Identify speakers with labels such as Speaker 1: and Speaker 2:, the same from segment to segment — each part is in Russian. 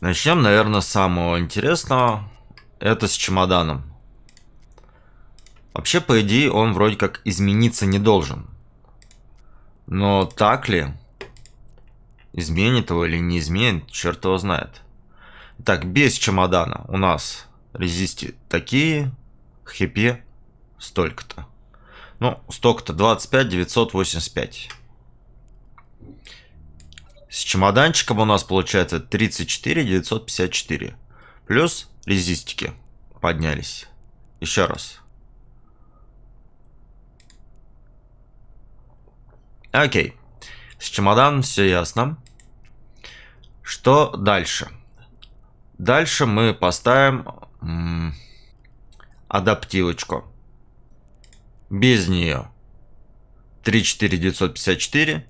Speaker 1: Начнем, наверное, с самого интересного. Это с чемоданом. Вообще, по идее, он вроде как измениться не должен. Но так ли? Изменит его или не изменит, черт его знает. Так, без чемодана у нас резисти такие, хипе столько-то. Ну, столько-то, 25 985. С чемоданчиком у нас получается 34 954. Плюс резистики поднялись. Еще раз. Окей. С чемоданом все ясно. Что дальше? Дальше мы поставим адаптивочку. Без нее. 34954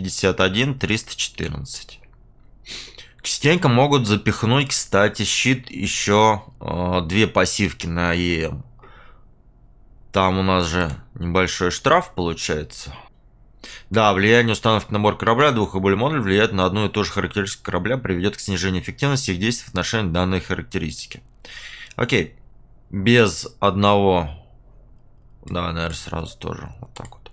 Speaker 1: 51 314. Частенько могут запихнуть, кстати, щит еще э, две пассивки на ЕМ. Там у нас же небольшой штраф получается. Да, влияние установки набор корабля двух и более модулей влияет на одну и ту же характеристику корабля, приведет к снижению эффективности их действий в отношении данной характеристики. Окей. Без одного... Да, наверное, сразу тоже вот так вот.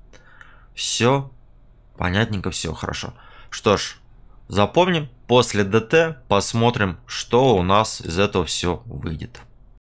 Speaker 1: Все понятненько, все хорошо. Что ж, запомним, после ДТ посмотрим, что у нас из этого все выйдет.